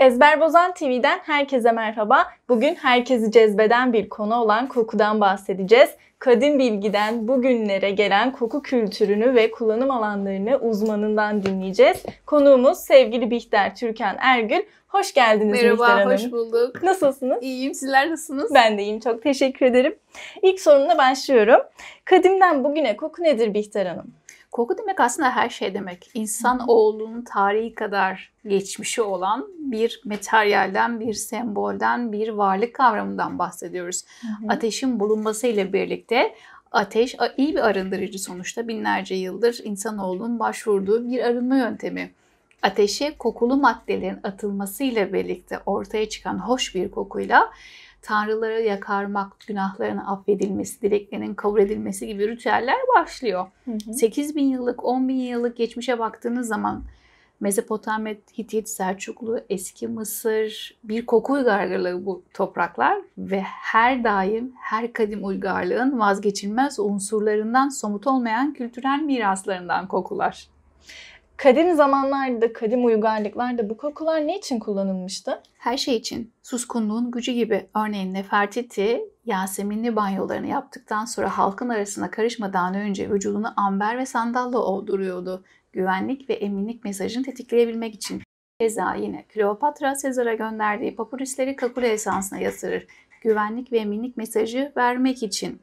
Ezber Bozan TV'den herkese merhaba. Bugün herkesi cezbeden bir konu olan kokudan bahsedeceğiz. Kadim bilgiden bugünlere gelen koku kültürünü ve kullanım alanlarını uzmanından dinleyeceğiz. Konuğumuz sevgili Bihter Türkan Ergül. Hoş geldiniz Merhaba, Bihter Hanım. Merhaba, hoş bulduk. Nasılsınız? İyiyim, sizler nasılsınız? Ben de iyiyim, çok teşekkür ederim. İlk sorumla başlıyorum. Kadimden bugüne koku nedir Bihter Hanım? Koku demek aslında her şey demek. İnsan oğlunun tarihi kadar geçmişi olan bir materyalden, bir sembolden, bir varlık kavramından bahsediyoruz. Hı hı. Ateşin bulunmasıyla birlikte ateş iyi bir arındırıcı sonuçta. Binlerce yıldır insanoğlunun başvurduğu bir arınma yöntemi. Ateşe kokulu maddelerin atılmasıyla birlikte ortaya çıkan hoş bir kokuyla tanrılara yakarmak, günahların affedilmesi, dileklerinin kabul edilmesi gibi ritüeller başlıyor. Hı hı. 8 bin yıllık, 10 bin yıllık geçmişe baktığınız zaman Mezopotamya, Hitit, Selçuklu, Eski Mısır, bir koku uygarlığı bu topraklar ve her daim her kadim uygarlığın vazgeçilmez unsurlarından somut olmayan kültürel miraslarından kokular. Kadim zamanlarda, kadim uygarlıklarda bu kokular ne için kullanılmıştı? Her şey için. Suskunluğun gücü gibi. Örneğin Nefertiti, Yaseminli banyolarını yaptıktan sonra halkın arasına karışmadan önce vücudunu amber ve sandalla ovduruyordu. Güvenlik ve eminlik mesajını tetikleyebilmek için. Keza yine Kleopatra Sezar'a gönderdiği papurisleri kakule esansına yatırır. Güvenlik ve eminlik mesajı vermek için.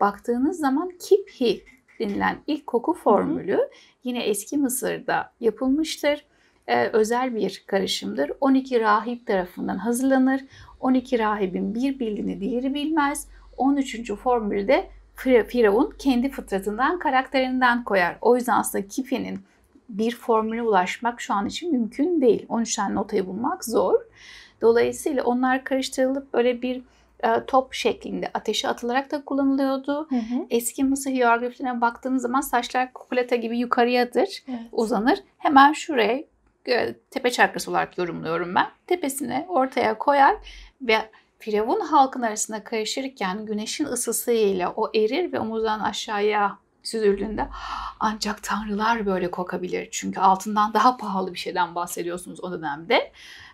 Baktığınız zaman kiphi denilen ilk koku formülü yine eski Mısır'da yapılmıştır. Ee, özel bir karışımdır. 12 rahip tarafından hazırlanır. 12 rahibin bir bildiğini diğeri bilmez. 13. formülde Firavun kendi fıtratından, karakterinden koyar. O yüzden aslında Kifi'nin bir formüle ulaşmak şu an için mümkün değil. 13 tane notayı bulmak zor. Dolayısıyla onlar karıştırılıp böyle bir e, top şeklinde ateşe atılarak da kullanılıyordu. Hı hı. Eski Mısır hiyerogliflerine baktığınız zaman saçlar kukuleta gibi yukarıyadır, evet. uzanır. Hemen şuraya e, tepe çarkası olarak yorumluyorum ben. Tepesine ortaya koyar ve Firavun halkın arasında karışırken güneşin ısısıyla o erir ve omuzdan aşağıya süzüldüğünde ancak tanrılar böyle kokabilir. Çünkü altından daha pahalı bir şeyden bahsediyorsunuz o dönemde.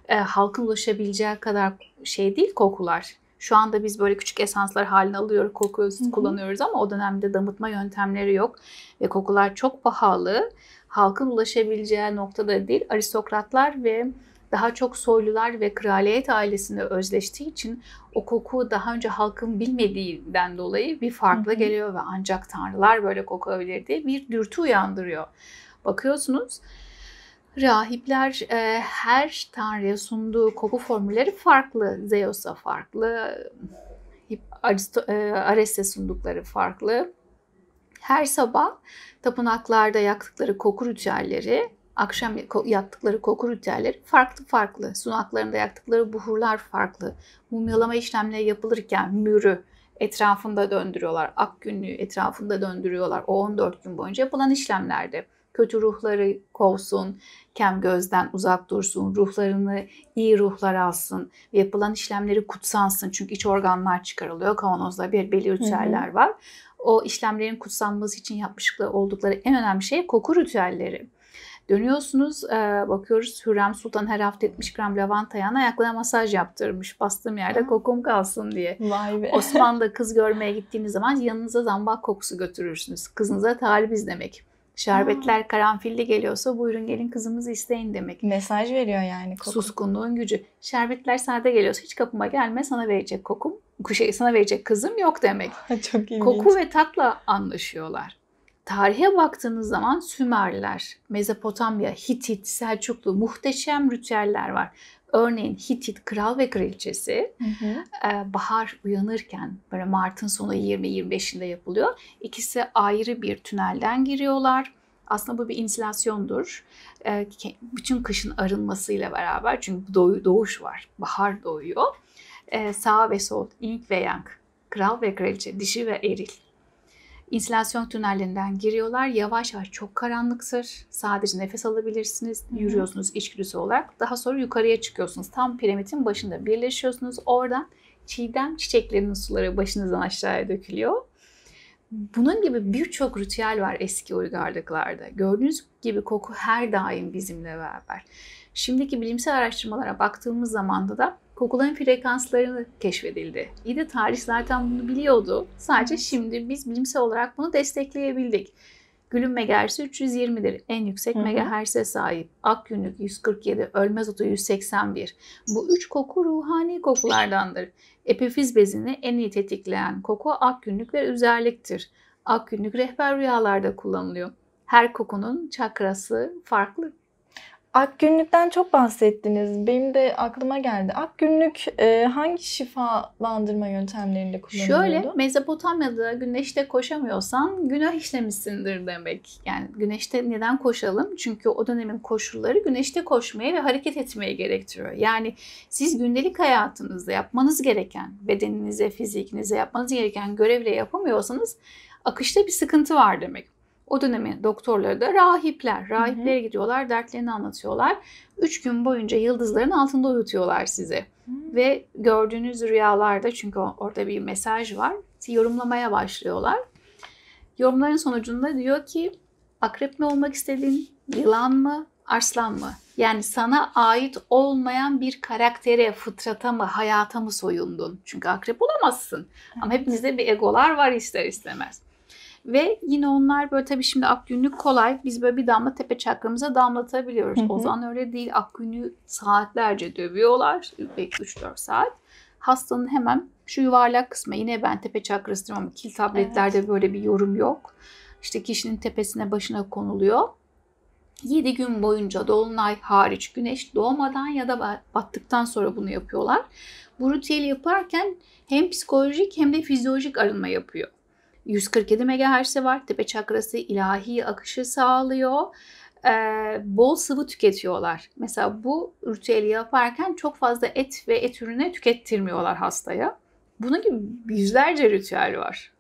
E, halkın ulaşabileceği kadar şey değil kokular. Şu anda biz böyle küçük esanslar haline alıyoruz, kokuyoruz, Hı-hı. kullanıyoruz ama o dönemde damıtma yöntemleri yok ve kokular çok pahalı. Halkın ulaşabileceği noktada değil, aristokratlar ve daha çok soylular ve kraliyet ailesinde özleştiği için o koku daha önce halkın bilmediğinden dolayı bir farklı Hı-hı. geliyor ve ancak tanrılar böyle kokabilir diye bir dürtü uyandırıyor. Bakıyorsunuz Rahipler e, her tanrıya sunduğu koku formülleri farklı. Zeus'a farklı, e, Ares'e sundukları farklı. Her sabah tapınaklarda yaktıkları koku ritüelleri, akşam yaktıkları koku ritüelleri farklı farklı. Sunaklarında yaktıkları buhurlar farklı. Mumyalama işlemleri yapılırken mürü etrafında döndürüyorlar. Ak günlüğü etrafında döndürüyorlar. O 14 gün boyunca yapılan işlemlerde kötü ruhları kovsun, kem gözden uzak dursun, ruhlarını iyi ruhlar alsın, yapılan işlemleri kutsansın. Çünkü iç organlar çıkarılıyor, kavanozda bir belirli ritüeller Hı-hı. var. O işlemlerin kutsanması için yapmışlıkları oldukları en önemli şey koku ritüelleri. Dönüyorsunuz e, bakıyoruz Hürrem Sultan her hafta 70 gram lavanta yağına ayaklarına masaj yaptırmış. Bastığım yerde ah. kokum kalsın diye. Vay be. Osmanlı'da kız görmeye gittiğiniz zaman yanınıza zambak kokusu götürürsünüz. Kızınıza talibiz demek. Şerbetler hmm. karanfilli geliyorsa buyurun gelin kızımızı isteyin demek. Mesaj veriyor yani kokum. Suskunluğun gücü. Şerbetler sade geliyorsa hiç kapıma gelme sana verecek kokum. Şey, sana verecek kızım yok demek. Çok ilginç. Koku ve tatla anlaşıyorlar. Tarihe baktığınız zaman Sümerler, Mezopotamya, Hitit, Selçuklu muhteşem ritüeller var. Örneğin Hitit kral ve kraliçesi hı hı. E, bahar uyanırken böyle Mart'ın sonu 20-25'inde yapılıyor. İkisi ayrı bir tünelden giriyorlar. Aslında bu bir insülasyondur. E, bütün kışın arınmasıyla beraber çünkü doğu, doğuş var. Bahar doğuyor. E, sağ ve sol, ink ve yang. Kral ve kraliçe, dişi ve eril İnsülasyon tünellerinden giriyorlar. Yavaş yavaş çok karanlıktır. Sadece nefes alabilirsiniz. Yürüyorsunuz içgüdüsü olarak. Daha sonra yukarıya çıkıyorsunuz. Tam piramidin başında birleşiyorsunuz. Oradan çiğdem çiçeklerinin suları başınızdan aşağıya dökülüyor. Bunun gibi birçok ritüel var eski uygarlıklarda. Gördüğünüz gibi koku her daim bizimle beraber. Şimdiki bilimsel araştırmalara baktığımız zaman da kokuların frekanslarını keşfedildi. İyi de tarih zaten bunu biliyordu. Sadece şimdi biz bilimsel olarak bunu destekleyebildik. Gülün megahertzi 320'dir. En yüksek megahertz'e sahip. Ak günlük 147, ölmez otu 181. Bu üç koku ruhani kokulardandır. Epifiz bezini en iyi tetikleyen koku ak günlük ve üzerliktir. Ak günlük rehber rüyalarda kullanılıyor. Her kokunun çakrası farklı Ak günlükten çok bahsettiniz. Benim de aklıma geldi. Akgünlük e, hangi şifalandırma yöntemlerinde kullanılıyordu? Şöyle, Mezopotamya'da güneşte koşamıyorsan günah işlemişsindir demek. Yani güneşte neden koşalım? Çünkü o dönemin koşulları güneşte koşmaya ve hareket etmeye gerektiriyor. Yani siz gündelik hayatınızda yapmanız gereken, bedeninize, fizikinize yapmanız gereken görevle yapamıyorsanız akışta bir sıkıntı var demek. O dönemin doktorları da rahipler. Rahiplere Hı-hı. gidiyorlar, dertlerini anlatıyorlar. Üç gün boyunca yıldızların altında uyutuyorlar sizi. Hı-hı. Ve gördüğünüz rüyalarda çünkü orada bir mesaj var. Yorumlamaya başlıyorlar. Yorumların sonucunda diyor ki akrep mi olmak istedin, yılan mı, arslan mı? Yani sana ait olmayan bir karaktere, fıtrata mı, hayata mı soyuldun? Çünkü akrep olamazsın. Evet. Ama hepinizde bir egolar var ister istemez. Ve yine onlar böyle tabii şimdi akgünlük kolay. Biz böyle bir damla tepe çakramıza damlatabiliyoruz. Hı hı. Ozan öyle değil. Akgünlüğü saatlerce dövüyorlar. Belki 3-4 saat. Hastanın hemen şu yuvarlak kısmı yine ben tepe çakrası ama kil tabletlerde evet. böyle bir yorum yok. İşte kişinin tepesine başına konuluyor. 7 gün boyunca dolunay hariç güneş doğmadan ya da battıktan sonra bunu yapıyorlar. Bu rutini yaparken hem psikolojik hem de fizyolojik arınma yapıyor. 147 MHz'i var. Tepe çakrası ilahi akışı sağlıyor. Ee, bol sıvı tüketiyorlar. Mesela bu ritüeli yaparken çok fazla et ve et ürüne tükettirmiyorlar hastaya. Bunun gibi yüzlerce ritüel var.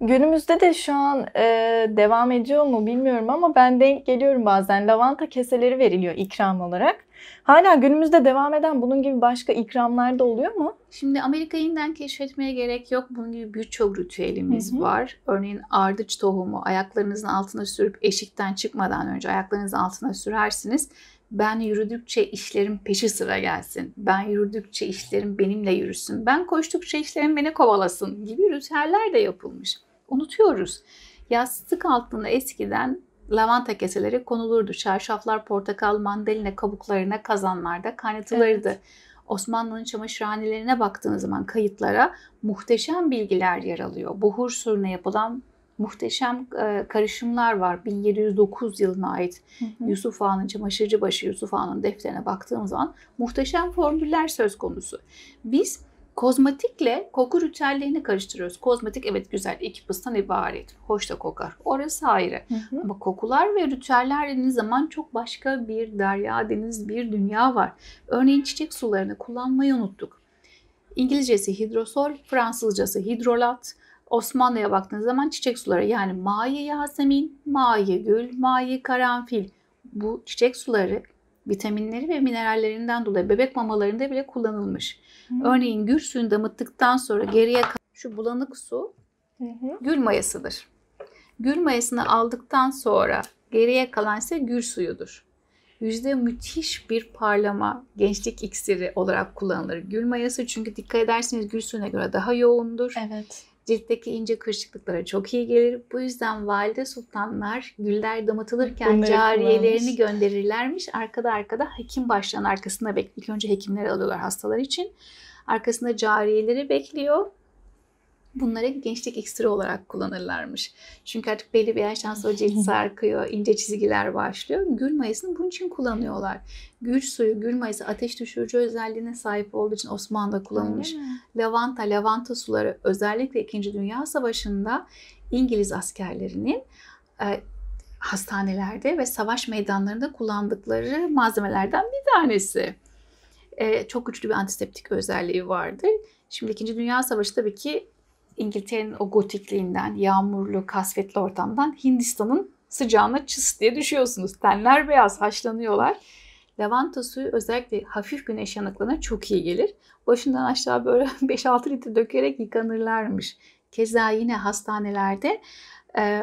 Günümüzde de şu an e, devam ediyor mu bilmiyorum ama ben denk geliyorum bazen. Lavanta keseleri veriliyor ikram olarak. Hala günümüzde devam eden bunun gibi başka ikramlar da oluyor mu? Şimdi Amerika yeniden keşfetmeye gerek yok. Bunun gibi birçok ritüelimiz hı hı. var. Örneğin ardıç tohumu ayaklarınızın altına sürüp eşikten çıkmadan önce ayaklarınızın altına sürersiniz. Ben yürüdükçe işlerim peşi sıra gelsin. Ben yürüdükçe işlerim benimle yürüsün. Ben koştukça işlerim beni kovalasın gibi ritüeller de yapılmış. Unutuyoruz. Yastık altında eskiden lavanta keseleri konulurdu. Çarşaflar portakal, mandalina kabuklarına kazanlarda kaynatılırdı. Evet. Osmanlı'nın çamaşırhanelerine baktığınız zaman kayıtlara muhteşem bilgiler yer alıyor. Buhur suruna yapılan muhteşem e, karışımlar var. 1709 yılına ait hı hı. Yusuf Ağa'nın çamaşırcıbaşı Yusuf Ağa'nın defterine baktığımız zaman muhteşem formüller söz konusu. Biz Kozmetikle koku ritüellerini karıştırıyoruz. Kozmetik evet güzel iki pıstan ibaret. Hoş da kokar. Orası ayrı. Hı hı. Ama kokular ve ritüeller dediğiniz zaman çok başka bir derya, deniz, bir dünya var. Örneğin çiçek sularını kullanmayı unuttuk. İngilizcesi hidrosol, Fransızcası hidrolat. Osmanlı'ya baktığınız zaman çiçek suları yani maye yasemin, maye gül, maye karanfil. Bu çiçek suları vitaminleri ve minerallerinden dolayı bebek mamalarında bile kullanılmış. Hı. Örneğin gür suyunu damıttıktan sonra geriye kalan şu bulanık su hı hı. gül mayasıdır. Gül mayasını aldıktan sonra geriye kalan ise gül suyudur. Yüzde müthiş bir parlama gençlik iksiri olarak kullanılır gül mayası. Çünkü dikkat ederseniz gül suyuna göre daha yoğundur. Evet ciltteki ince kırışıklıklara çok iyi gelir. Bu yüzden valide sultanlar güller damatılırken Bunları cariyelerini gönderirlermiş. Arkada arkada hekim başlığının arkasında bekliyor. İlk önce hekimleri alıyorlar hastalar için. Arkasında cariyeleri bekliyor bunları gençlik iksiri olarak kullanırlarmış. Çünkü artık belli bir yaştan sonra cilt sarkıyor, ince çizgiler başlıyor. Gül mayasını bunun için kullanıyorlar. Gül suyu, gül mayası ateş düşürücü özelliğine sahip olduğu için Osmanlı'da kullanılmış. Lavanta, lavanta suları özellikle 2. Dünya Savaşı'nda İngiliz askerlerinin e, hastanelerde ve savaş meydanlarında kullandıkları malzemelerden bir tanesi. E, çok güçlü bir antiseptik özelliği vardır. Şimdi 2. Dünya Savaşı tabii ki İngiltere'nin o gotikliğinden, yağmurlu, kasvetli ortamdan Hindistan'ın sıcağına çıs diye düşüyorsunuz. Tenler beyaz, haşlanıyorlar. Lavanta suyu özellikle hafif güneş yanıklarına çok iyi gelir. Başından aşağı böyle 5-6 litre dökerek yıkanırlarmış. Keza yine hastanelerde e,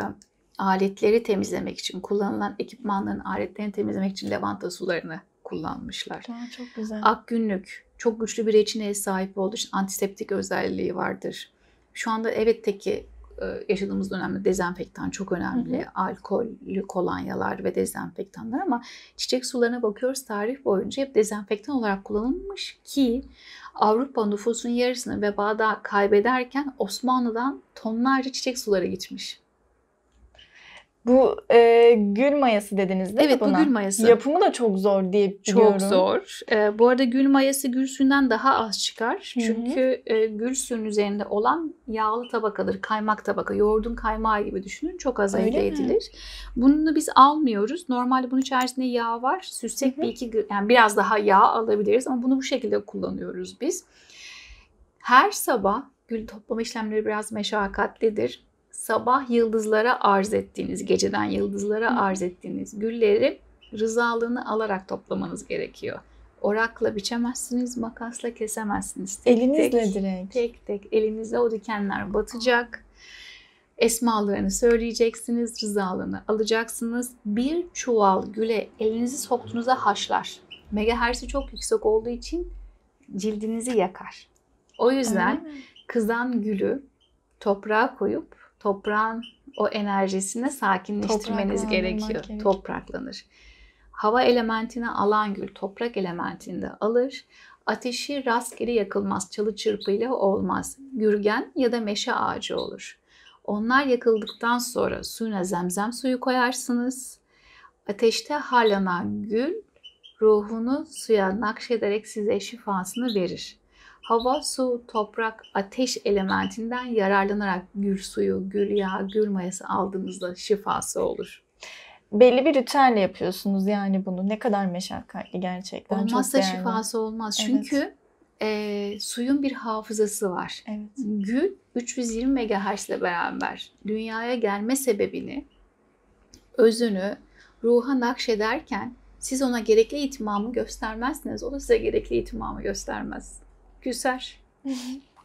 aletleri temizlemek için, kullanılan ekipmanların aletlerini temizlemek için lavanta sularını kullanmışlar. Aa, çok güzel. Akgünlük çok güçlü bir reçineye sahip olduğu için antiseptik özelliği vardır. Şu anda evet teki e, yaşadığımız dönemde dezenfektan çok önemli. Hı hı. Alkollü kolonyalar ve dezenfektanlar ama çiçek sularına bakıyoruz tarih boyunca hep dezenfektan olarak kullanılmış ki Avrupa nüfusun yarısını vebada kaybederken Osmanlı'dan tonlarca çiçek suları gitmiş. Bu e, gül mayası dediniz değil evet, mi buna? Evet bu gül mayası. Yapımı da çok zor diye biliyorum. Çok zor. E, bu arada gül mayası gül suyundan daha az çıkar. Çünkü e, gül suyunun üzerinde olan yağlı tabakadır. Kaymak tabaka. Yoğurdun kaymağı gibi düşünün. Çok az Öyle elde mi? edilir. Bunu biz almıyoruz. Normalde bunun içerisinde yağ var. Süssek bir iki yani biraz daha yağ alabiliriz ama bunu bu şekilde kullanıyoruz biz. Her sabah gül toplama işlemleri biraz meşakkatlidir sabah yıldızlara arz ettiğiniz, geceden yıldızlara arz ettiğiniz gülleri rızalığını alarak toplamanız gerekiyor. Orakla biçemezsiniz, makasla kesemezsiniz. Tek elinizle tek, direkt. Tek tek elinizle o dikenler batacak. Esmalarını söyleyeceksiniz, rızalığını alacaksınız. Bir çuval güle elinizi soktuğunuzda haşlar. Megahertz'i çok yüksek olduğu için cildinizi yakar. O yüzden kızan gülü toprağa koyup toprağın o enerjisini sakinleştirmeniz gerekiyor. Gerek. Topraklanır. Hava elementini alan gül toprak elementini de alır. Ateşi rastgele yakılmaz, çalı çırpıyla olmaz. Gürgen ya da meşe ağacı olur. Onlar yakıldıktan sonra suyuna zemzem suyu koyarsınız. Ateşte harlanan gül ruhunu suya nakşederek size şifasını verir hava, su, toprak, ateş elementinden yararlanarak gül suyu, gül yağı, gül mayası aldığınızda şifası olur. Belli bir ritüelle yapıyorsunuz yani bunu. Ne kadar meşakkatli gerçekten. Olmazsa Çok şifası olmaz. Evet. Çünkü e, suyun bir hafızası var. Evet. Gül 320 MHz ile beraber dünyaya gelme sebebini, özünü, ruha nakşederken siz ona gerekli itimamı göstermezsiniz. O da size gerekli itimamı göstermez. Gülser.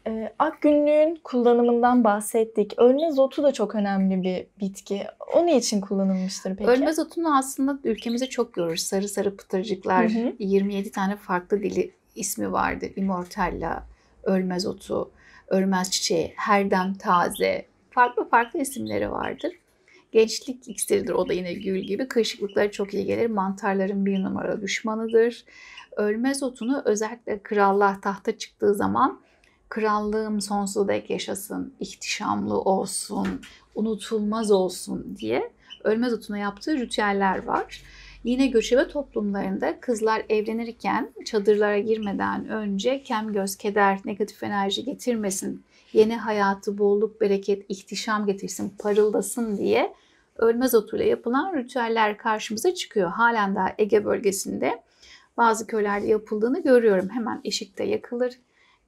E, ak günlüğün kullanımından bahsettik. Ölmez otu da çok önemli bir bitki. O ne için kullanılmıştır peki? Ölmez otunu aslında ülkemizde çok görürüz. Sarı sarı pıtırcıklar, hı hı. 27 tane farklı dili ismi vardı. Immortella, ölmez otu, ölmez çiçeği, Herdem taze. Farklı farklı isimleri vardır. Gençlik iksiridir o da yine gül gibi. kışıklıklar çok iyi gelir. Mantarların bir numara düşmanıdır. Ölmez otunu özellikle krallar tahta çıktığı zaman krallığım sonsuza dek yaşasın, ihtişamlı olsun, unutulmaz olsun diye ölmez otuna yaptığı ritüeller var. Yine göçebe toplumlarında kızlar evlenirken çadırlara girmeden önce kem göz keder, negatif enerji getirmesin yeni hayatı bolluk, bereket, ihtişam getirsin, parıldasın diye ölmez otuyla yapılan ritüeller karşımıza çıkıyor. Halen daha Ege bölgesinde bazı köylerde yapıldığını görüyorum. Hemen eşikte yakılır,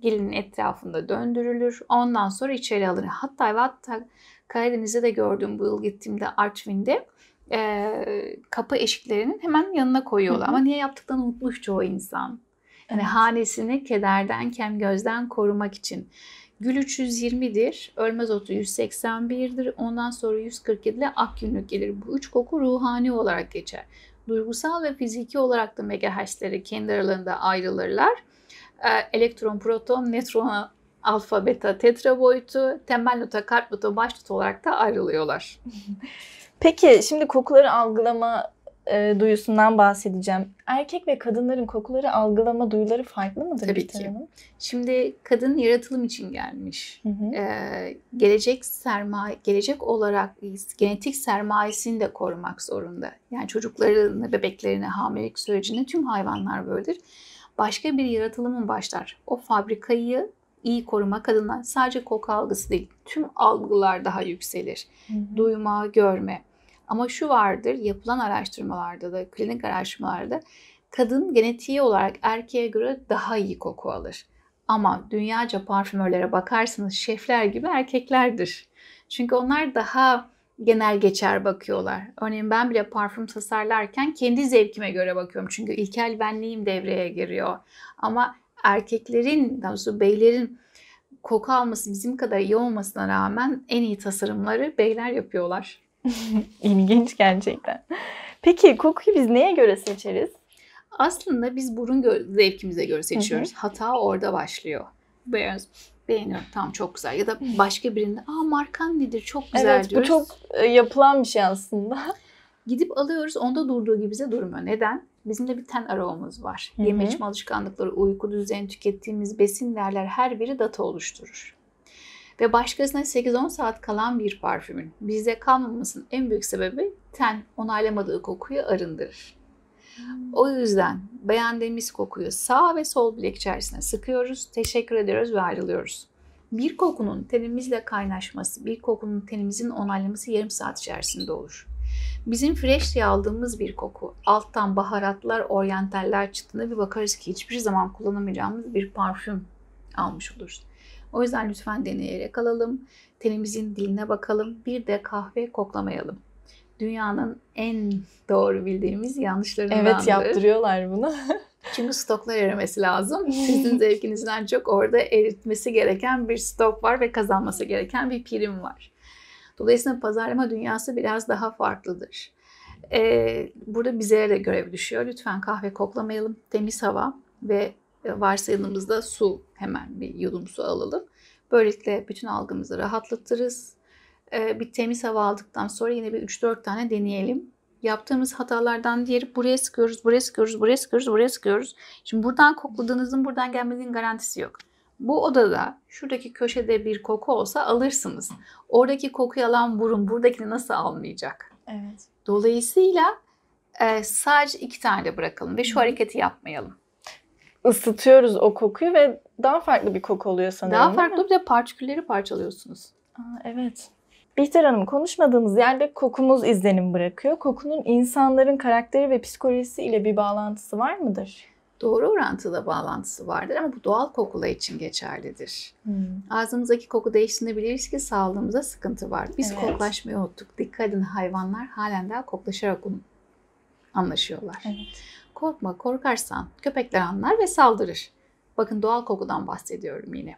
gelinin etrafında döndürülür. Ondan sonra içeri alınır. Hatta ve hatta Karadeniz'de de gördüm bu yıl gittiğimde Artvin'de e, kapı eşiklerinin hemen yanına koyuyorlar. Hı hı. Ama niye yaptıklarını unutmuş çoğu insan. Yani evet. hanesini kederden, kem gözden korumak için. Gül 320'dir, ölmez otu 181'dir, ondan sonra 147 ile ak yünlük gelir. Bu üç koku ruhani olarak geçer. Duygusal ve fiziki olarak da megahertzleri kendi aralarında ayrılırlar. Ee, elektron, proton, nötrona alfa, beta, tetra boyutu, temel nota, kart nota, baş nota olarak da ayrılıyorlar. Peki şimdi kokuları algılama e, duyusundan bahsedeceğim. Erkek ve kadınların kokuları algılama duyuları farklı mıdır? Tabii ki. Hanım? Şimdi kadın yaratılım için gelmiş. Hı hı. Ee, gelecek sermaye, gelecek olarak genetik sermayesini de korumak zorunda. Yani çocuklarını, bebeklerini, hamilelik sürecini tüm hayvanlar böyledir. Başka bir yaratılımın başlar. O fabrikayı iyi koruma kadınlar sadece koku algısı değil tüm algılar daha yükselir. Hı hı. Duyma, görme. Ama şu vardır yapılan araştırmalarda da klinik araştırmalarda kadın genetiği olarak erkeğe göre daha iyi koku alır. Ama dünyaca parfümörlere bakarsanız şefler gibi erkeklerdir. Çünkü onlar daha genel geçer bakıyorlar. Örneğin ben bile parfüm tasarlarken kendi zevkime göre bakıyorum. Çünkü ilkel benliğim devreye giriyor. Ama erkeklerin, daha doğrusu beylerin koku alması bizim kadar iyi olmasına rağmen en iyi tasarımları beyler yapıyorlar. İlginç gerçekten. Peki kokuyu biz neye göre seçeriz? Aslında biz burun gö- zevkimize göre seçiyoruz. Hı hı. Hata orada başlıyor. Beğeniyoruz. Beğeniyorum tamam çok güzel. Ya da başka birinde aa markan nedir çok güzel evet, diyoruz. Evet bu çok e, yapılan bir şey aslında. Gidip alıyoruz onda durduğu gibi bize durmuyor. Neden? Bizim de bir ten aromamız var. Hı hı. Yeme içme alışkanlıkları, uyku düzeni, tükettiğimiz besinlerler her biri data oluşturur ve başkasına 8-10 saat kalan bir parfümün bizde kalmamasının en büyük sebebi ten onaylamadığı kokuyu arındırır. Hmm. O yüzden beğendiğimiz kokuyu sağ ve sol bilek içerisine sıkıyoruz, teşekkür ediyoruz ve ayrılıyoruz. Bir kokunun tenimizle kaynaşması, bir kokunun tenimizin onaylaması yarım saat içerisinde olur. Bizim fresh diye aldığımız bir koku, alttan baharatlar, oryantaller çıktığında bir bakarız ki hiçbir zaman kullanamayacağımız bir parfüm almış oluruz. O yüzden lütfen deneyerek alalım. Tenimizin diline bakalım. Bir de kahve koklamayalım. Dünyanın en doğru bildiğimiz yanlışlarındandır. Evet yaptırıyorlar bunu. Çünkü stoklar erimesi lazım. Sizin zevkinizden çok orada eritmesi gereken bir stok var ve kazanması gereken bir prim var. Dolayısıyla pazarlama dünyası biraz daha farklıdır. Ee, burada bize de görev düşüyor. Lütfen kahve koklamayalım, temiz hava ve varsayılımızda su hemen bir yudum su alalım. Böylelikle bütün algımızı rahatlatırız. Ee, bir temiz hava aldıktan sonra yine bir 3-4 tane deneyelim. Yaptığımız hatalardan diğeri buraya sıkıyoruz, buraya sıkıyoruz, buraya sıkıyoruz, buraya sıkıyoruz. Şimdi buradan kokladığınızın buradan gelmediğinin garantisi yok. Bu odada şuradaki köşede bir koku olsa alırsınız. Oradaki kokuyu alan burun buradakini nasıl almayacak? Evet. Dolayısıyla e, sadece iki tane bırakalım ve şu hareketi yapmayalım ısıtıyoruz o kokuyu ve daha farklı bir koku oluyor sanırım. Daha farklı bir de partikülleri parçalıyorsunuz. Aa, evet. Bihter Hanım konuşmadığımız yerde kokumuz izlenim bırakıyor. Kokunun insanların karakteri ve psikolojisi ile bir bağlantısı var mıdır? Doğru orantıda bağlantısı vardır ama bu doğal kokular için geçerlidir. Hmm. Ağzımızdaki koku değiştirebiliriz ki sağlığımıza sıkıntı var. Biz evet. koklaşmayı unuttuk. Dikkat edin hayvanlar halen daha koklaşarak anlaşıyorlar. Evet. Korkma, korkarsan köpekler anlar ve saldırır. Bakın doğal kokudan bahsediyorum yine.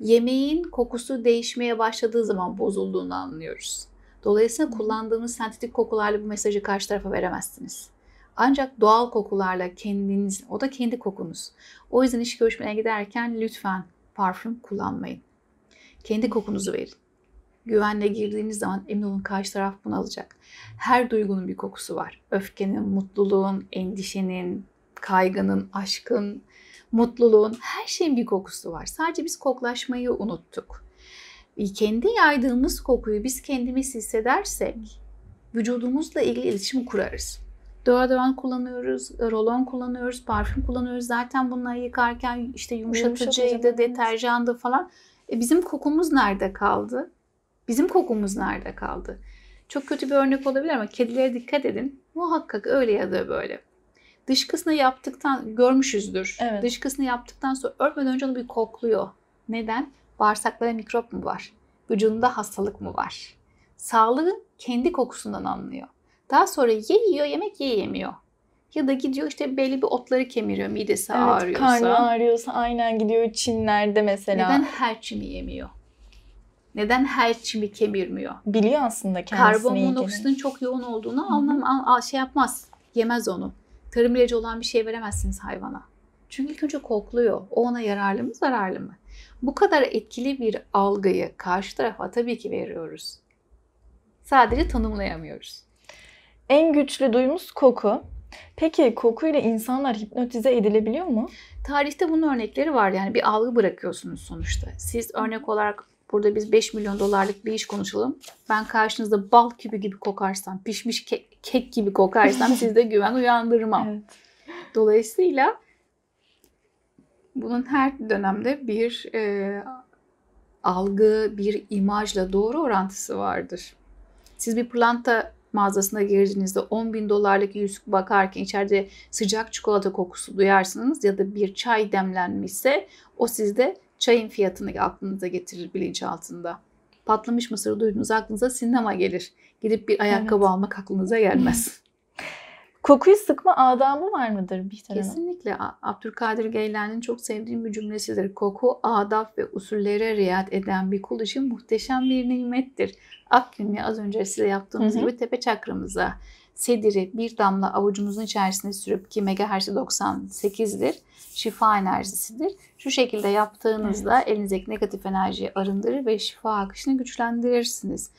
Yemeğin kokusu değişmeye başladığı zaman bozulduğunu anlıyoruz. Dolayısıyla kullandığımız sentetik kokularla bu mesajı karşı tarafa veremezsiniz. Ancak doğal kokularla kendiniz, o da kendi kokunuz. O yüzden iş görüşmeye giderken lütfen parfüm kullanmayın. Kendi kokunuzu verin. Güvenle girdiğiniz zaman emin olun karşı taraf bunu alacak. Her duygunun bir kokusu var. Öfkenin, mutluluğun, endişenin, kaygının, aşkın, mutluluğun her şeyin bir kokusu var. Sadece biz koklaşmayı unuttuk. Ee, kendi yaydığımız kokuyu biz kendimiz hissedersek vücudumuzla ilgili iletişim kurarız. Deodorant kullanıyoruz, rolon kullanıyoruz, parfüm kullanıyoruz. Zaten bunları yıkarken işte yumuşatıcıydı, Yumuşatıcı, deterjandı falan. E bizim kokumuz nerede kaldı? Bizim kokumuz nerede kaldı? Çok kötü bir örnek olabilir ama kedilere dikkat edin. Muhakkak öyle ya da böyle. Dışkısını yaptıktan görmüşüzdür. Evet. Dışkısını yaptıktan sonra örtmeden önce onu bir kokluyor. Neden? Bağırsaklara mikrop mu var? Vücudunda hastalık mı var? Sağlığı kendi kokusundan anlıyor. Daha sonra ye yiyor yemek ye yemiyor. Ya da gidiyor işte belli bir otları kemiriyor midesi evet, ağrıyorsa. Karnı ağrıyorsa aynen gidiyor Çinlerde mesela. Neden her çimi yemiyor? Neden her çimike kemirmiyor? Biliyor aslında kendisine Karbon monoksitin çok yoğun olduğunu Hı-hı. anlam an, şey yapmaz. Yemez onu. Tarım ilacı olan bir şey veremezsiniz hayvana. Çünkü ilk önce kokluyor. O ona yararlı mı zararlı mı? Bu kadar etkili bir algıyı karşı tarafa tabii ki veriyoruz. Sadece tanımlayamıyoruz. En güçlü duyumuz koku. Peki kokuyla insanlar hipnotize edilebiliyor mu? Tarihte bunun örnekleri var. Yani bir algı bırakıyorsunuz sonuçta. Siz örnek olarak Burada biz 5 milyon dolarlık bir iş konuşalım. Ben karşınızda bal küpü gibi kokarsam, pişmiş ke- kek gibi kokarsam sizde güven uyandırmam. Evet. Dolayısıyla bunun her dönemde bir e, algı, bir imajla doğru orantısı vardır. Siz bir planta mağazasına girdiğinizde 10 bin dolarlık yüzük bakarken içeride sıcak çikolata kokusu duyarsınız ya da bir çay demlenmişse o sizde Çayın fiyatını aklınıza getirir bilinçaltında. Patlamış mısırı duydunuz aklınıza sinema gelir. Gidip bir ayakkabı evet. almak aklınıza gelmez. Kokuyu sıkma adabı var mıdır Bihter Hanım? Kesinlikle. Abdülkadir Geylani'nin çok sevdiğim bir cümlesidir. Koku, adab ve usullere riayet eden bir kul için muhteşem bir nimettir. Akgünle az önce size yaptığımız gibi tepe çakramıza sediri bir damla avucumuzun içerisine sürüp ki megahertz 98'dir şifa enerjisidir. Şu şekilde yaptığınızda elinizdeki negatif enerjiyi arındırır ve şifa akışını güçlendirirsiniz.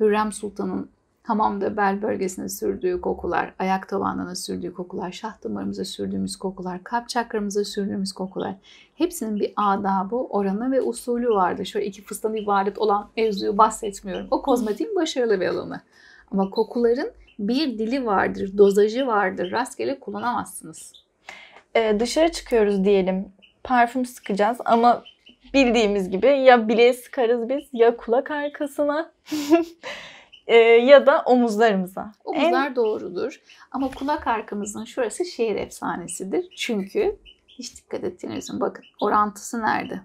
Hürrem Sultan'ın hamamda bel bölgesine sürdüğü kokular, ayak tabanlarına sürdüğü kokular, şah damarımıza sürdüğümüz kokular, kalp çakramıza sürdüğümüz kokular. Hepsinin bir adabı, oranı ve usulü vardır. Şöyle iki fıstan ibaret olan mevzuyu bahsetmiyorum. O kozmetiğin başarılı bir alanı. Ama kokuların bir dili vardır, dozajı vardır. Rastgele kullanamazsınız e, dışarı çıkıyoruz diyelim. Parfüm sıkacağız ama bildiğimiz gibi ya bileğe sıkarız biz ya kulak arkasına e, ya da omuzlarımıza. Omuzlar en... doğrudur ama kulak arkamızın şurası şehir efsanesidir. Çünkü hiç dikkat ettiğinizin bakın orantısı nerede?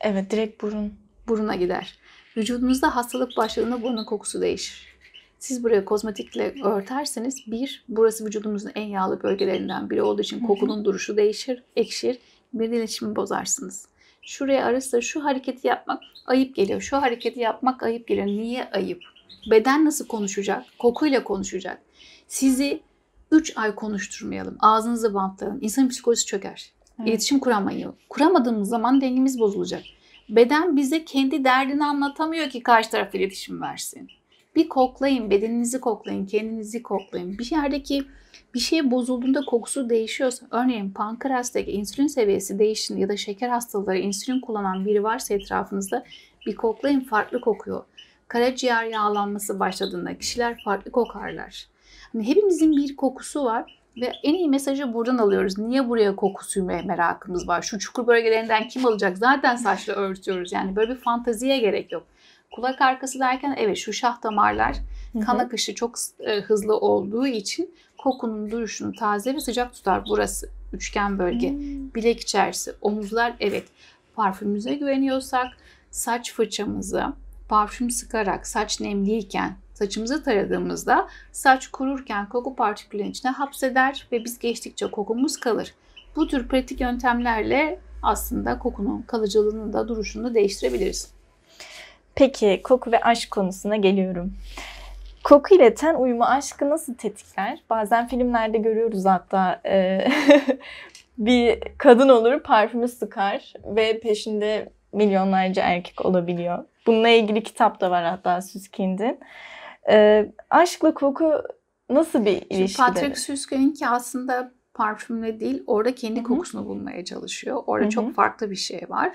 Evet direkt burun. Buruna gider. Vücudumuzda hastalık başladığında burnun kokusu değişir. Siz buraya kozmetikle örterseniz bir, burası vücudumuzun en yağlı bölgelerinden biri olduğu için kokunun duruşu değişir, ekşir. Bir de iletişimi bozarsınız. Şuraya arası şu hareketi yapmak ayıp geliyor. Şu hareketi yapmak ayıp geliyor. Niye ayıp? Beden nasıl konuşacak? Kokuyla konuşacak. Sizi 3 ay konuşturmayalım. Ağzınızı bantlayalım. İnsanın psikolojisi çöker. Evet. İletişim kuramayı. Kuramadığımız zaman dengemiz bozulacak. Beden bize kendi derdini anlatamıyor ki karşı taraf iletişim versin. Bir koklayın, bedeninizi koklayın, kendinizi koklayın. Bir yerdeki bir şey bozulduğunda kokusu değişiyorsa, örneğin pankreastaki insülin seviyesi değişti ya da şeker hastaları insülin kullanan biri varsa etrafınızda bir koklayın farklı kokuyor. Karaciğer yağlanması başladığında kişiler farklı kokarlar. Hani hepimizin bir kokusu var ve en iyi mesajı buradan alıyoruz. Niye buraya kokusu merakımız var? Şu çukur bölgelerinden kim alacak? Zaten saçla örtüyoruz. Yani böyle bir fantaziye gerek yok. Kulak arkası derken evet şu şah damarlar kan akışı çok e, hızlı olduğu için kokunun duruşunu taze ve sıcak tutar. Burası üçgen bölge. Hmm. Bilek içerisi, omuzlar evet. Parfümümüze güveniyorsak saç fırçamızı parfüm sıkarak saç nemliyken saçımızı taradığımızda saç kururken koku partiküllerin içine hapseder ve biz geçtikçe kokumuz kalır. Bu tür pratik yöntemlerle aslında kokunun kalıcılığını da duruşunu da değiştirebiliriz. Peki koku ve aşk konusuna geliyorum. Koku ile ten uyumu aşkı nasıl tetikler? Bazen filmlerde görüyoruz hatta e, bir kadın olur parfümü sıkar ve peşinde milyonlarca erkek olabiliyor. Bununla ilgili kitap da var hatta Süskind'in. E, aşkla koku nasıl bir ilişkidir? Şimdi Patrick ki aslında parfümle değil orada kendi Hı-hı. kokusunu bulmaya çalışıyor. Orada Hı-hı. çok farklı bir şey var.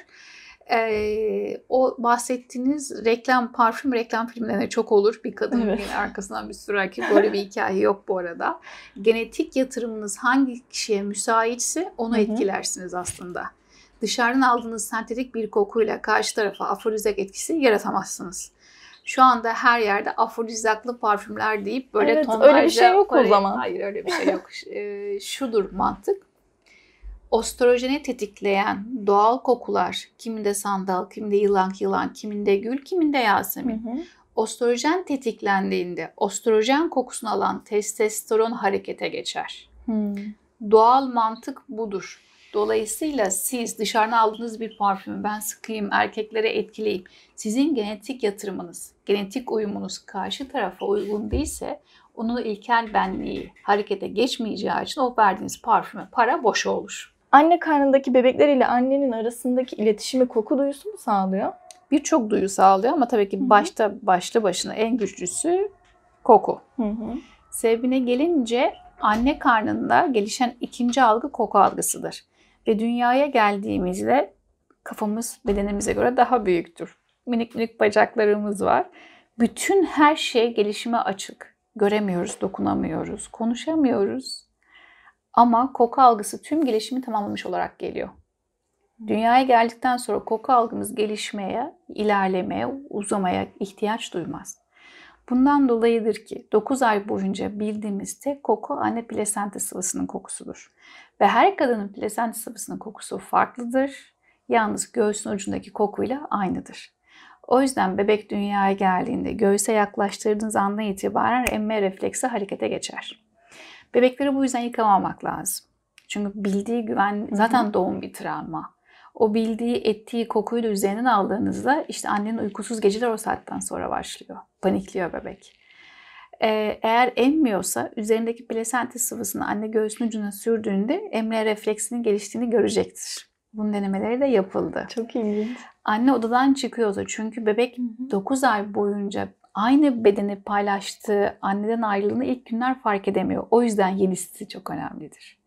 Ee, o bahsettiğiniz reklam parfüm reklam filmlerine çok olur. Bir kadın evet. arkasından bir sürü erkek böyle bir hikaye yok bu arada. Genetik yatırımınız hangi kişiye müsaitse onu Hı-hı. etkilersiniz aslında. Dışarıdan aldığınız sentetik bir kokuyla karşı tarafa afrodizyak etkisi yaratamazsınız. Şu anda her yerde afrodizyaklı parfümler deyip böyle evet, tonlarca... öyle bir şey yok o zaman. Hayır öyle bir şey yok. E, şudur mantık Ostrojeni tetikleyen doğal kokular, kiminde sandal, kiminde yılan yılan, kiminde gül, kiminde yasemin. Hı hı. Ostrojen tetiklendiğinde ostrojen kokusunu alan testosteron harekete geçer. Hmm. Doğal mantık budur. Dolayısıyla siz dışarıdan aldığınız bir parfümü ben sıkayım, erkeklere etkileyim. Sizin genetik yatırımınız, genetik uyumunuz karşı tarafa uygun değilse onun ilkel benliği harekete geçmeyeceği için o verdiğiniz parfüme para boş olur. Anne karnındaki bebekler ile annenin arasındaki iletişimi koku duyusu mu sağlıyor? Birçok duyu sağlıyor ama tabii ki Hı-hı. başta başlı başına en güçlüsü koku. Hı-hı. Sebebine gelince anne karnında gelişen ikinci algı koku algısıdır. Ve dünyaya geldiğimizde kafamız bedenimize göre daha büyüktür. Minik minik bacaklarımız var. Bütün her şey gelişime açık. Göremiyoruz, dokunamıyoruz, konuşamıyoruz. Ama koku algısı tüm gelişimi tamamlamış olarak geliyor. Dünyaya geldikten sonra koku algımız gelişmeye, ilerlemeye, uzamaya ihtiyaç duymaz. Bundan dolayıdır ki 9 ay boyunca bildiğimiz tek koku anne plasenta sıvısının kokusudur. Ve her kadının plasenta sıvısının kokusu farklıdır. Yalnız göğsün ucundaki kokuyla aynıdır. O yüzden bebek dünyaya geldiğinde göğüse yaklaştırdığınız andan itibaren emme refleksi harekete geçer. Bebekleri bu yüzden yıkamamak lazım. Çünkü bildiği güven zaten doğum bir travma. O bildiği, ettiği kokuyu da üzerinden aldığınızda işte annenin uykusuz geceler o saatten sonra başlıyor. Panikliyor bebek. Ee, eğer emmiyorsa üzerindeki plasenta sıvısını anne göğsünün ucuna sürdüğünde emre refleksinin geliştiğini görecektir. Bunun denemeleri de yapıldı. Çok ilginç. Anne odadan çıkıyorsa çünkü bebek 9 ay boyunca aynı bedeni paylaştığı anneden ayrılığını ilk günler fark edemiyor. O yüzden yedisi çok önemlidir.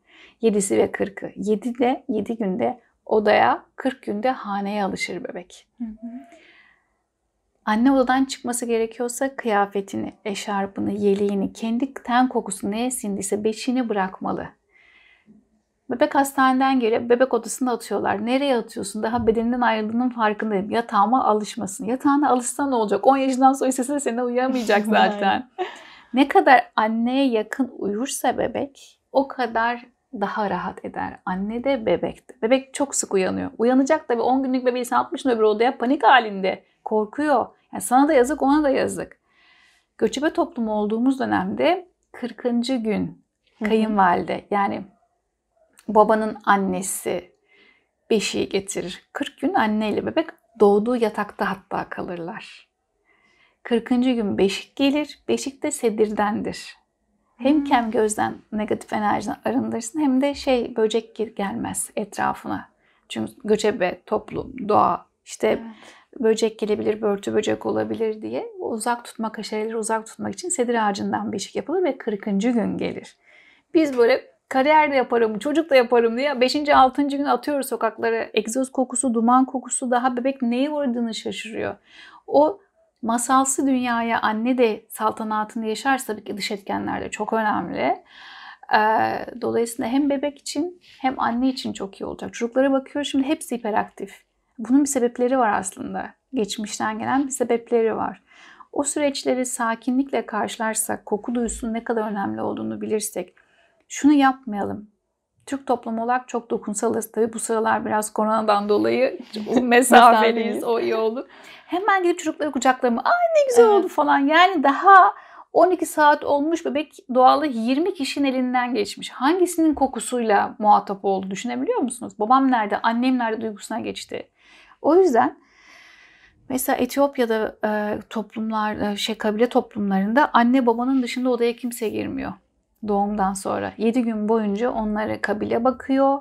Yedisi ve kırkı. Yedi de yedi günde odaya, kırk günde haneye alışır bebek. Hı hı. Anne odadan çıkması gerekiyorsa kıyafetini, eşarpını, yeleğini, kendi ten kokusu neye sindiyse beşiğini bırakmalı. Bebek hastaneden gelip bebek odasına atıyorlar. Nereye atıyorsun? Daha bedeninden ayrıldığının farkındayım. Yatağıma alışmasın. Yatağına alışsa ne olacak? 10 yaşından sonra sesine seni uyuyamayacak zaten. ne kadar anneye yakın uyursa bebek o kadar daha rahat eder. Anne de bebek de. Bebek çok sık uyanıyor. Uyanacak da tabii 10 günlük bebeği sen atmışsın öbür odaya panik halinde. Korkuyor. Yani sana da yazık ona da yazık. Göçebe toplumu olduğumuz dönemde 40. gün kayınvalide yani babanın annesi beşiği getirir. 40 gün anne ile bebek doğduğu yatakta hatta kalırlar. 40. gün beşik gelir. Beşik de sedirdendir. Hem hmm. kem gözden negatif enerjiden arındırsın, hem de şey böcek gelmez etrafına. Çünkü göçebe toplum, doğa işte evet. böcek gelebilir, börtü böcek olabilir diye uzak tutmak, haşereleri uzak tutmak için sedir ağacından beşik yapılır ve 40. gün gelir. Biz böyle kariyer de yaparım, çocuk da yaparım diye 5. 6. gün atıyoruz sokaklara. Egzoz kokusu, duman kokusu daha bebek neye uğradığını şaşırıyor. O masalsı dünyaya anne de saltanatını yaşarsa tabii ki dış etkenler de çok önemli. Ee, dolayısıyla hem bebek için hem anne için çok iyi olacak. Çocuklara bakıyor şimdi hepsi hiperaktif. Bunun bir sebepleri var aslında. Geçmişten gelen bir sebepleri var. O süreçleri sakinlikle karşılarsak, koku duysun ne kadar önemli olduğunu bilirsek, şunu yapmayalım. Türk toplumu olarak çok dokunsalız. Tabii bu sıralar biraz koronadan dolayı mesafeliyiz. o iyi oldu. Hemen gidip çocukları kucaklama. Ay ne güzel evet. oldu falan. Yani daha 12 saat olmuş bebek doğalı 20 kişinin elinden geçmiş. Hangisinin kokusuyla muhatap oldu düşünebiliyor musunuz? Babam nerede, annem nerede duygusuna geçti. O yüzden mesela Etiyopya'da e, toplumlar, e, şey kabile toplumlarında anne babanın dışında odaya kimse girmiyor doğumdan sonra 7 gün boyunca onlara kabile bakıyor.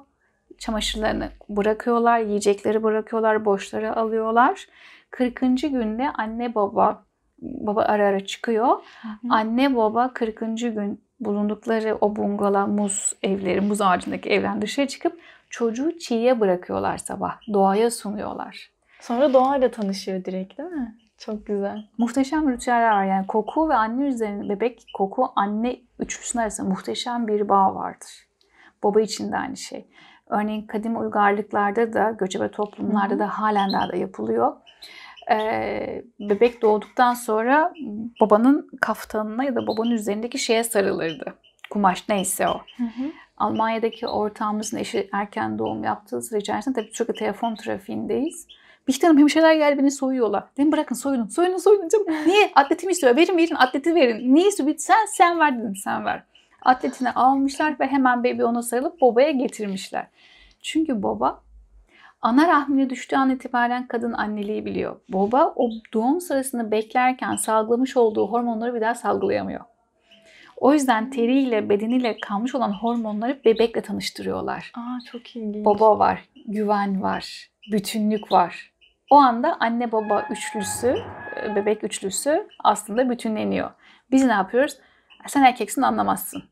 Çamaşırlarını bırakıyorlar, yiyecekleri bırakıyorlar, boşları alıyorlar. 40. günde anne baba baba ara ara çıkıyor. Hı hı. Anne baba 40. gün bulundukları o bungala muz evleri, muz ağacındaki evden dışarı çıkıp çocuğu çiğe bırakıyorlar sabah. Doğaya sunuyorlar. Sonra doğayla tanışıyor direkt değil mi? Çok güzel. Muhteşem ritüeller var. Yani koku ve anne üzerine bebek koku anne üçlüsünün arasında muhteşem bir bağ vardır. Baba için de aynı şey. Örneğin kadim uygarlıklarda da göçebe toplumlarda da halen daha da yapılıyor. Ee, bebek doğduktan sonra babanın kaftanına ya da babanın üzerindeki şeye sarılırdı. Kumaş neyse o. Hı hı. Almanya'daki ortağımızın eşi erken doğum yaptığı süre içerisinde tabii çok telefon trafiğindeyiz. Bihter Hanım hemşireler geldi beni soyuyorlar. Dedim bırakın soyunun. Soyunun soyunun. Niye? Atletimi istiyor. Verin verin atleti verin. Niye istiyor? Sen sen ver dedim sen ver. Atletini almışlar ve hemen bebeği ona sarılıp babaya getirmişler. Çünkü baba ana rahmine düştüğü an itibaren kadın anneliği biliyor. Baba o doğum sırasını beklerken salgılamış olduğu hormonları bir daha salgılayamıyor. O yüzden teriyle, bedeniyle kalmış olan hormonları bebekle tanıştırıyorlar. Aa çok ilginç. Baba var, güven var, bütünlük var. O anda anne baba üçlüsü, e, bebek üçlüsü aslında bütünleniyor. Biz ne yapıyoruz? Sen erkeksin anlamazsın.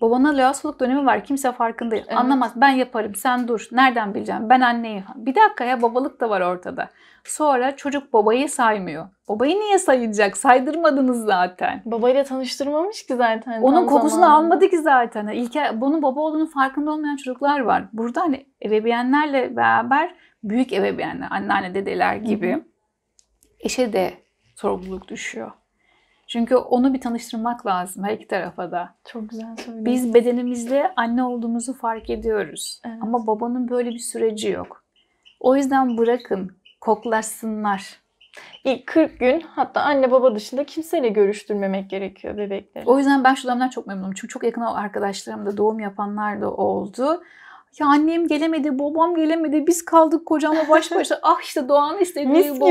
Babana layasoluk dönemi var. Kimse farkında değil. Evet. Anlamaz. Ben yaparım. Sen dur. Nereden bileceğim? Ben anneyim. Bir dakika ya babalık da var ortada. Sonra çocuk babayı saymıyor. Babayı niye sayacak? Saydırmadınız zaten. Babayla tanıştırmamış ki zaten. Onun kokusunu zamanında. almadı ki zaten. İlk bunun baba olduğunu farkında olmayan çocuklar var. Burada hani ebeveynlerle beraber büyük eve yani anneanne, dedeler gibi eşe de sorumluluk düşüyor. Çünkü onu bir tanıştırmak lazım her iki tarafa da. Çok güzel söylüyorsun. Biz bedenimizde anne olduğumuzu fark ediyoruz. Evet. Ama babanın böyle bir süreci yok. O yüzden bırakın koklaşsınlar. İlk 40 gün hatta anne baba dışında kimseyle görüştürmemek gerekiyor bebekleri. O yüzden ben şu dönemden çok memnunum. Çünkü çok yakın arkadaşlarım da doğum yapanlar da oldu. Ya annem gelemedi, babam gelemedi. Biz kaldık kocama baş başa. ah işte Doğan istediği bu.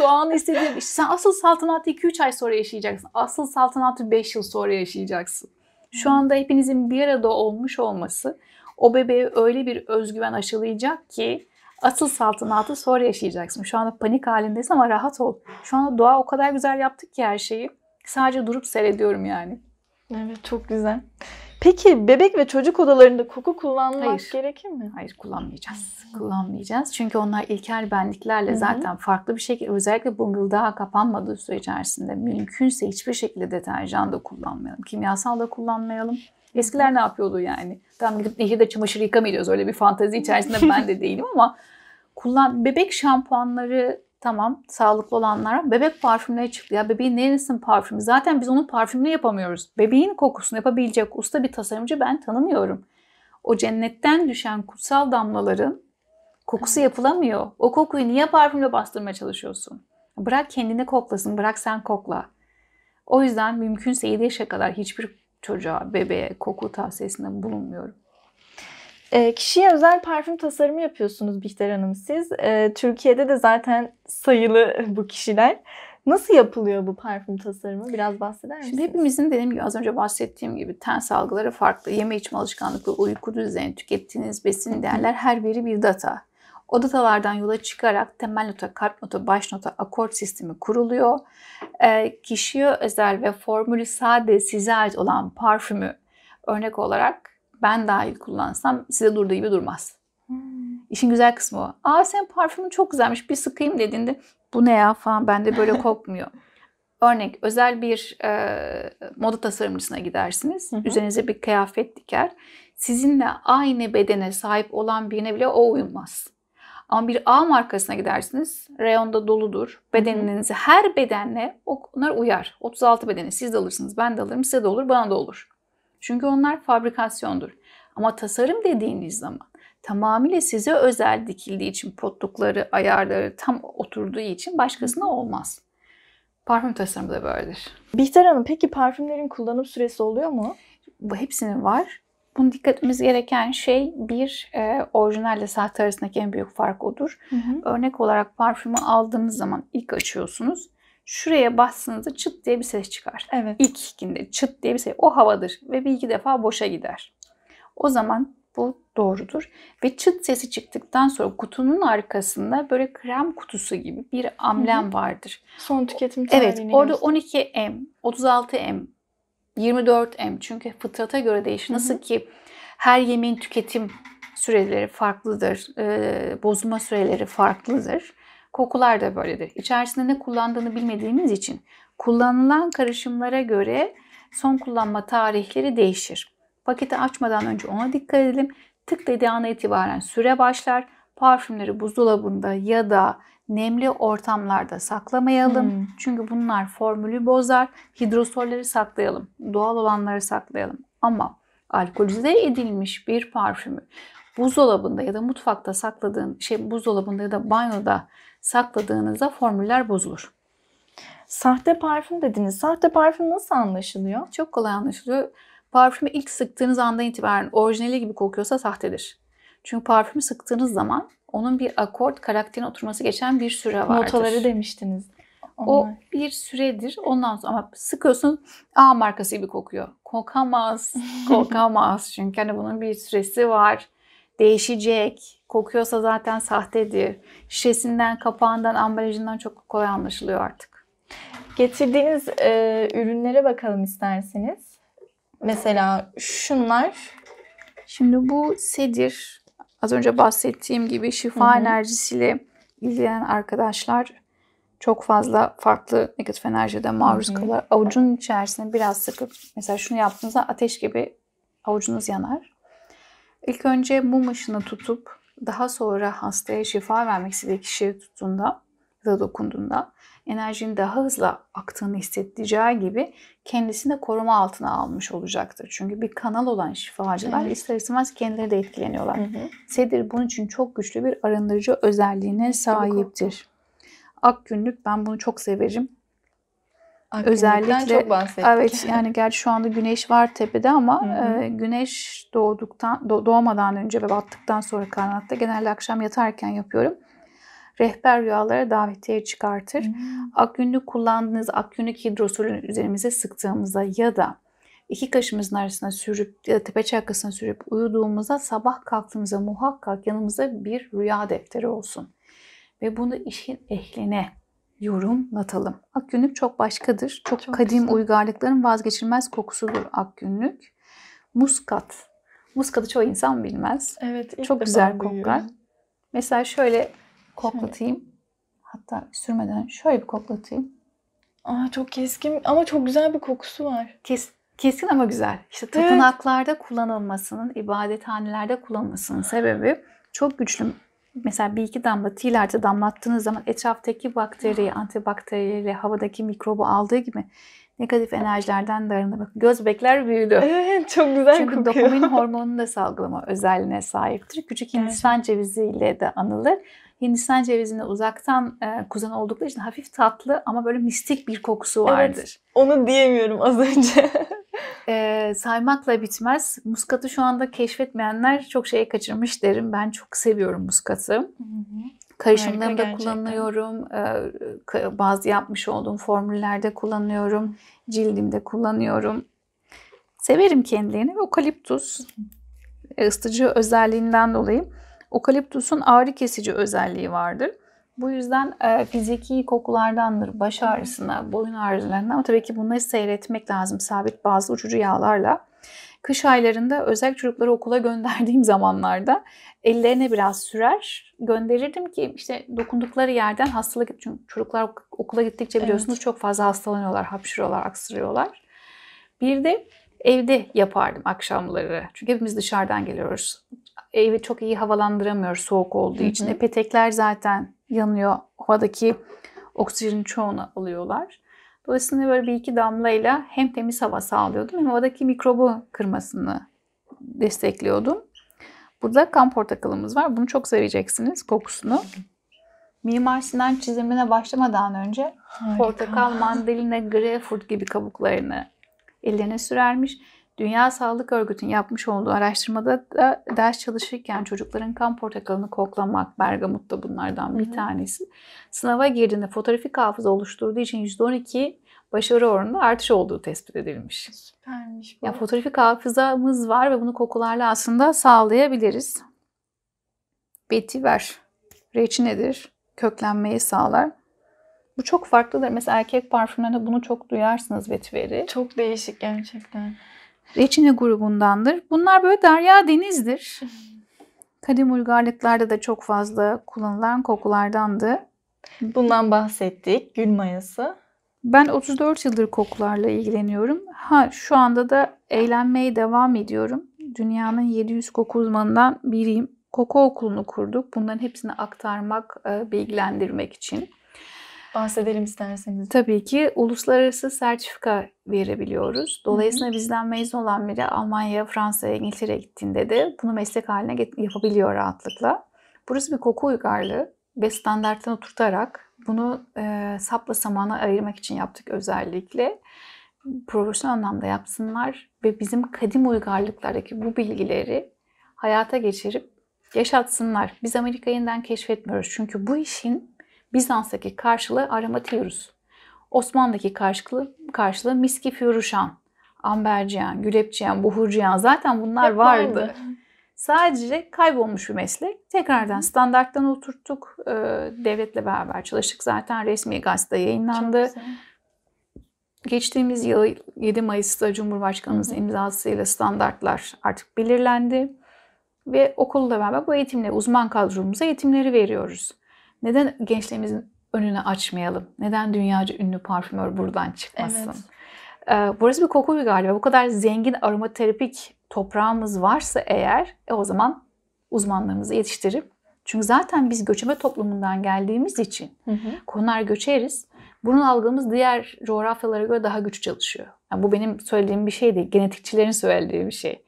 Doğan istediği. İşte sen asıl saltanatı 2-3 ay sonra yaşayacaksın. Asıl saltanatı 5 yıl sonra yaşayacaksın. Şu hmm. anda hepinizin bir arada olmuş olması o bebeğe öyle bir özgüven aşılayacak ki asıl saltanatı sonra yaşayacaksın. Şu anda panik halindesin ama rahat ol. Şu anda doğa o kadar güzel yaptık ki her şeyi. Sadece durup seyrediyorum yani. Evet çok güzel. Peki bebek ve çocuk odalarında koku kullanmak Hayır. gerekir mi? Hayır kullanmayacağız. Hmm. Kullanmayacağız. Çünkü onlar ilkel benliklerle Hı-hı. zaten farklı bir şekilde özellikle bıngıldağa kapanmadığı su içerisinde mümkünse hiçbir şekilde deterjan da kullanmayalım. Kimyasal da kullanmayalım. Eskiler ne yapıyordu yani? Tam gidip nehirde çamaşır yıkamayacağız. Öyle bir fantazi içerisinde ben de değilim ama kullan bebek şampuanları Tamam sağlıklı olanlar bebek parfümleri çıktı. Ya bebeğin neresinin parfümü? Zaten biz onun parfümünü yapamıyoruz. Bebeğin kokusunu yapabilecek usta bir tasarımcı ben tanımıyorum. O cennetten düşen kutsal damlaların kokusu yapılamıyor. O kokuyu niye parfümle bastırmaya çalışıyorsun? Bırak kendini koklasın, bırak sen kokla. O yüzden mümkünse 7 yaşa kadar hiçbir çocuğa, bebeğe koku tavsiyesinde bulunmuyorum. E, kişiye özel parfüm tasarımı yapıyorsunuz Bihter Hanım siz. E, Türkiye'de de zaten sayılı bu kişiler. Nasıl yapılıyor bu parfüm tasarımı? Biraz bahseder misiniz? Şimdi hepimizin dediğim gibi az önce bahsettiğim gibi ten salgıları farklı. Yeme içme alışkanlıkları, uyku düzeni, tükettiğiniz besin değerler her biri bir data. O datalardan yola çıkarak temel nota, kalp nota, baş nota, akort sistemi kuruluyor. E, kişiye özel ve formülü sade size ait olan parfümü örnek olarak ben dahil kullansam size durduğu gibi durmaz. Hmm. İşin güzel kısmı o. Aa senin parfümün çok güzelmiş bir sıkayım dediğinde bu ne ya falan bende böyle kokmuyor. Örnek özel bir e, moda tasarımcısına gidersiniz. Hı hı. Üzerinize bir kıyafet diker. Sizinle aynı bedene sahip olan birine bile o uymaz. Ama bir A markasına gidersiniz. Reyonda doludur. Bedeninizi her bedenle onlar uyar. 36 bedeni siz de alırsınız, ben de alırım, size de olur, bana da olur. Çünkü onlar fabrikasyondur. Ama tasarım dediğiniz zaman tamamıyla size özel dikildiği için potlukları, ayarları tam oturduğu için başkasına olmaz. Parfüm tasarımı da böyledir. Bihter Hanım peki parfümlerin kullanım süresi oluyor mu? Bu hepsinin var. Bunu dikkatimiz gereken şey bir e, orijinalle sahte arasındaki en büyük fark odur. Hı hı. Örnek olarak parfümü aldığınız zaman ilk açıyorsunuz şuraya bastığınızda çıt diye bir ses çıkar. Evet. İlk günde çıt diye bir ses. O havadır ve bir iki defa boşa gider. O zaman bu doğrudur. Ve çıt sesi çıktıktan sonra kutunun arkasında böyle krem kutusu gibi bir amblem vardır. Son tüketim tarihini. Evet orada 12M, 36M, 24M çünkü fıtrata göre değişir. Nasıl ki her yemeğin tüketim süreleri farklıdır, e, bozulma süreleri farklıdır. Kokular da böyledir. İçerisinde ne kullandığını bilmediğimiz için kullanılan karışımlara göre son kullanma tarihleri değişir. Paketi açmadan önce ona dikkat edelim. Tık dediği itibaren süre başlar. Parfümleri buzdolabında ya da nemli ortamlarda saklamayalım. Hmm. Çünkü bunlar formülü bozar. Hidrosolleri saklayalım. Doğal olanları saklayalım. Ama alkolize edilmiş bir parfümü buzdolabında ya da mutfakta sakladığın şey buzdolabında ya da banyoda sakladığınızda formüller bozulur. Sahte parfüm dediniz. Sahte parfüm nasıl anlaşılıyor? Çok kolay anlaşılıyor. Parfümü ilk sıktığınız anda itibaren orijinali gibi kokuyorsa sahtedir. Çünkü parfümü sıktığınız zaman onun bir akort karakterine oturması geçen bir süre vardır. Notaları demiştiniz. Onlar. O bir süredir. Ondan sonra ama sıkıyorsun A markası gibi kokuyor. Kokamaz. Kokamaz. Çünkü hani bunun bir süresi var değişecek, kokuyorsa zaten sahtedir. Şişesinden, kapağından, ambalajından çok kolay anlaşılıyor artık. Getirdiğiniz e, ürünlere bakalım isterseniz. Mesela şunlar. Şimdi bu sedir. Az önce bahsettiğim gibi şifa Hı-hı. enerjisiyle ilgilenen arkadaşlar çok fazla farklı negatif enerjide maruz Hı-hı. kalır. Avucunun içerisine biraz sıkıp mesela şunu yaptığınızda ateş gibi avucunuz yanar ilk önce mum ışını tutup daha sonra hastaya şifa vermek istediği kişiye tuttuğunda da dokunduğunda enerjinin daha hızlı aktığını hissedeceği gibi kendisini de koruma altına almış olacaktır. Çünkü bir kanal olan şifacılar evet. ister istemez kendileri de etkileniyorlar. Hı hı. Sedir bunun için çok güçlü bir arındırıcı özelliğine sahiptir. Ak günlük ben bunu çok severim özellikle çok bahsettik. Evet yani gerçi şu anda güneş var tepede ama e, güneş doğduktan doğmadan önce ve battıktan sonra karanlıkta genelde akşam yatarken yapıyorum. Rehber rüyalara davetiye çıkartır. Hı-hı. Hmm. Akünlük kullandığınız akünlük hidrosolünü üzerimize sıktığımızda ya da iki kaşımızın arasına sürüp ya da tepe çakasına sürüp uyuduğumuzda sabah kalktığımızda muhakkak yanımızda bir rüya defteri olsun. Ve bunu işin ehline yorumlatalım. Akgünlük çok başkadır. Çok, çok kadim güzel. uygarlıkların vazgeçilmez kokusudur akgünlük. Muskat. Muskatı çoğu insan bilmez. Evet. Çok güzel koklar. Mesela şöyle koklatayım. Şöyle. Hatta sürmeden şöyle bir koklatayım. Aa çok keskin ama çok güzel bir kokusu var. Kes, keskin ama güzel. İşte tapınaklarda evet. kullanılmasının, ibadethanelerde kullanılmasının sebebi çok güçlü mesela bir iki damla til artı damlattığınız zaman etraftaki bakteriyi, antibakteriyeli havadaki mikrobu aldığı gibi negatif enerjilerden darında bakın. Göz bekler büyüdü. Evet çok güzel Çünkü kokuyor. dopamin hormonunu da salgılama özelliğine sahiptir. Küçük Hindistan evet. cevizi ile de anılır. Hindistan cevizinde uzaktan e, kuzan oldukları için hafif tatlı ama böyle mistik bir kokusu vardır. Evet, onu diyemiyorum az önce. e, saymakla bitmez. Muskatı şu anda keşfetmeyenler çok şey kaçırmış derim. Ben çok seviyorum muskatı. Karışımlarında kullanıyorum. E, bazı yapmış olduğum formüllerde kullanıyorum. Cildimde kullanıyorum. Severim kendilerini ve okaliptus e, ısıtıcı özelliğinden dolayı Okaliptusun ağrı kesici özelliği vardır. Bu yüzden e, fiziki kokulardandır baş ağrısına, boyun ağrılarına ama tabii ki bunları seyretmek lazım sabit bazı uçucu yağlarla. Kış aylarında özel çocukları okula gönderdiğim zamanlarda ellerine biraz sürer gönderirdim ki işte dokundukları yerden hastalık çünkü çocuklar okula gittikçe biliyorsunuz evet. çok fazla hastalanıyorlar, hapşırıyorlar, aksırıyorlar. Bir de evde yapardım akşamları. Çünkü hepimiz dışarıdan geliyoruz evi çok iyi havalandıramıyor soğuk olduğu için. Hı hı. E, petekler zaten yanıyor. Havadaki oksijenin çoğunu alıyorlar. Dolayısıyla böyle bir iki damlayla hem temiz hava sağlıyordum hem havadaki mikrobu kırmasını destekliyordum. Burada kan portakalımız var. Bunu çok seveceksiniz kokusunu. Mimar Sinan çizimine başlamadan önce Harika. portakal, mandalina, greyfurt gibi kabuklarını eline sürermiş Dünya Sağlık Örgütü'nün yapmış olduğu araştırmada da ders çalışırken çocukların kan portakalını koklamak, bergamut da bunlardan bir tanesi. Sınava girdiğinde fotoğrafik hafıza oluşturduğu için %12 başarı oranında artış olduğu tespit edilmiş. Süpermiş bu. Ya fotoğrafik hafızamız var ve bunu kokularla aslında sağlayabiliriz. Betiver reçinedir. Köklenmeyi sağlar. Bu çok farklıdır. Mesela erkek parfümlerinde bunu çok duyarsınız betiveri. Çok değişik gerçekten. Reçine grubundandır. Bunlar böyle derya denizdir. Kadim uygarlıklarda da çok fazla kullanılan kokulardandı. Bundan bahsettik. Gül mayası. Ben 34 yıldır kokularla ilgileniyorum. Ha şu anda da eğlenmeye devam ediyorum. Dünyanın 700 koku uzmanından biriyim. Koku okulunu kurduk. Bunların hepsini aktarmak, e, bilgilendirmek için. Bahsedelim isterseniz. Tabii ki uluslararası sertifika verebiliyoruz. Dolayısıyla Hı-hı. bizden mezun olan biri Almanya, Fransa'ya, İngiltere'ye gittiğinde de bunu meslek haline yapabiliyor rahatlıkla. Burası bir koku uygarlığı ve standarttan oturtarak bunu e, sapla samana ayırmak için yaptık özellikle. Profesyonel anlamda yapsınlar ve bizim kadim uygarlıklardaki bu bilgileri hayata geçirip yaşatsınlar. Biz Amerika'yından keşfetmiyoruz. Çünkü bu işin Bizans'taki karşılığı Aramatiurus. Osmanlı'daki karşılığı, karşılığı Miski Füruşan, Amberciyan, Gülepciyan, Buhurciyan zaten bunlar vardı. vardı. Sadece kaybolmuş bir meslek. Tekrardan standarttan oturttuk. Ee, devletle beraber çalıştık. Zaten resmi gazete yayınlandı. Geçtiğimiz yıl 7 Mayıs'ta Cumhurbaşkanımızın imzasıyla standartlar artık belirlendi. Ve okulda beraber bu eğitimle uzman kadromuza eğitimleri veriyoruz neden gençliğimizin önüne açmayalım? Neden dünyaca ünlü parfümör buradan çıkmasın? Evet. Ee, burası bir koku bir galiba. Bu kadar zengin aromaterapik toprağımız varsa eğer e, o zaman uzmanlarımızı yetiştirip çünkü zaten biz göçebe toplumundan geldiğimiz için hı hı. konular göçeriz. Bunun algımız diğer coğrafyalara göre daha güç çalışıyor. Yani bu benim söylediğim bir şey değil. Genetikçilerin söylediği bir şey.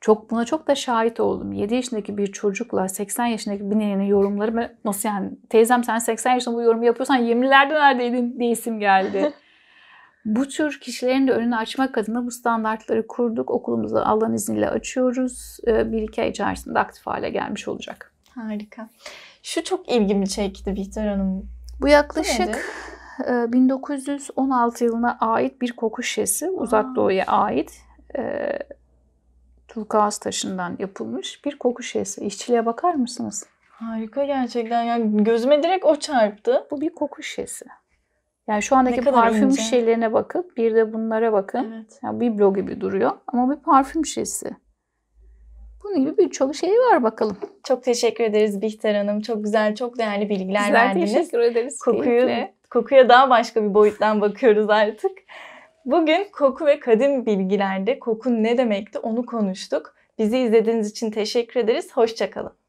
Çok buna çok da şahit oldum. 7 yaşındaki bir çocukla 80 yaşındaki bir nenenin yorumları ben, nasıl yani teyzem sen 80 yaşında bu yorumu yapıyorsan 20'lerde neredeydin diye isim geldi. bu tür kişilerin de önünü açmak adına bu standartları kurduk. Okulumuzu Allah'ın izniyle açıyoruz. Ee, bir iki ay içerisinde aktif hale gelmiş olacak. Harika. Şu çok ilgimi çekti Bihter Hanım. Bu yaklaşık 1916 e, yılına ait bir koku şişesi. Uzak Doğu'ya ait. Ee, turkuaz taşından yapılmış bir koku şişesi. İşçiliğe bakar mısınız? Harika gerçekten. Yani gözüme direkt o çarptı. Bu bir koku şişesi. Yani şu andaki parfüm ince. şişelerine bakıp Bir de bunlara bakın. Evet. Yani biblo gibi duruyor. Ama bir parfüm şişesi. Bunun gibi birçok şey var bakalım. Çok teşekkür ederiz Bihter Hanım. Çok güzel, çok değerli bilgiler Bizler verdiniz. teşekkür ederiz. Kokuyu, kokuya daha başka bir boyuttan bakıyoruz artık. Bugün koku ve kadim bilgilerde koku ne demekti onu konuştuk. Bizi izlediğiniz için teşekkür ederiz. Hoşçakalın.